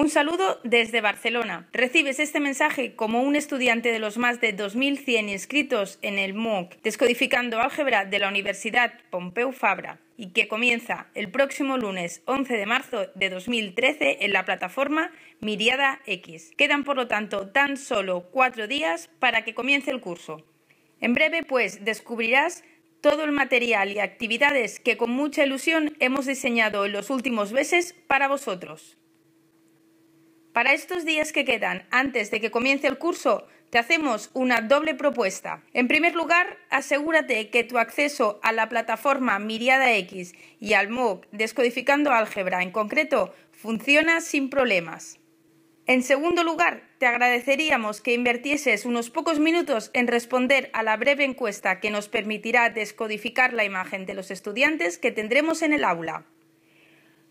Un saludo desde Barcelona. Recibes este mensaje como un estudiante de los más de 2.100 inscritos en el MOOC Descodificando Álgebra de la Universidad Pompeu Fabra y que comienza el próximo lunes 11 de marzo de 2013 en la plataforma Miriada X. Quedan por lo tanto tan solo cuatro días para que comience el curso. En breve pues descubrirás todo el material y actividades que con mucha ilusión hemos diseñado en los últimos meses para vosotros. Para estos días que quedan antes de que comience el curso, te hacemos una doble propuesta. En primer lugar, asegúrate que tu acceso a la plataforma Miriada X y al MOOC Descodificando Álgebra en concreto funciona sin problemas. En segundo lugar, te agradeceríamos que invertieses unos pocos minutos en responder a la breve encuesta que nos permitirá descodificar la imagen de los estudiantes que tendremos en el aula.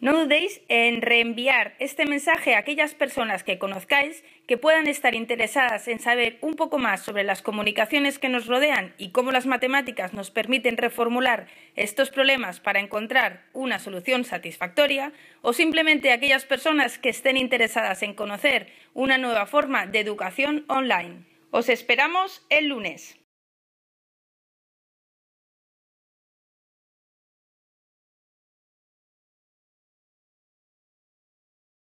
No dudéis en reenviar este mensaje a aquellas personas que conozcáis que puedan estar interesadas en saber un poco más sobre las comunicaciones que nos rodean y cómo las matemáticas nos permiten reformular estos problemas para encontrar una solución satisfactoria, o simplemente a aquellas personas que estén interesadas en conocer una nueva forma de educación online. Os esperamos el lunes.